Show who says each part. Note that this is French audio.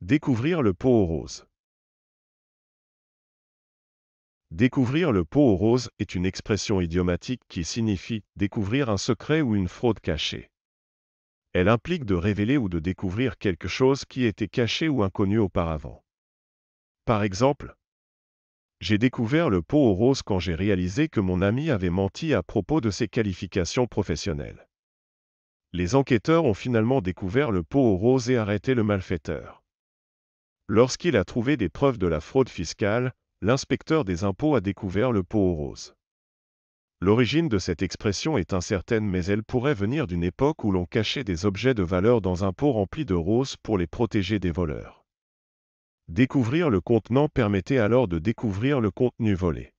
Speaker 1: Découvrir le pot aux roses.
Speaker 2: Découvrir le pot aux roses est une expression idiomatique qui signifie découvrir un secret ou une fraude cachée. Elle implique de révéler ou de découvrir quelque chose qui était caché ou inconnu auparavant. Par exemple, j'ai découvert le pot aux roses quand j'ai réalisé que mon ami avait menti à propos de ses qualifications professionnelles. Les enquêteurs ont finalement découvert le pot aux roses et arrêté le malfaiteur. Lorsqu'il a trouvé des preuves de la fraude fiscale, l'inspecteur des impôts a découvert le pot aux roses. L'origine de cette expression est incertaine mais elle pourrait venir d'une époque où l'on cachait des objets de valeur dans un pot rempli de roses pour les protéger des voleurs. Découvrir le contenant permettait alors de découvrir
Speaker 1: le contenu volé.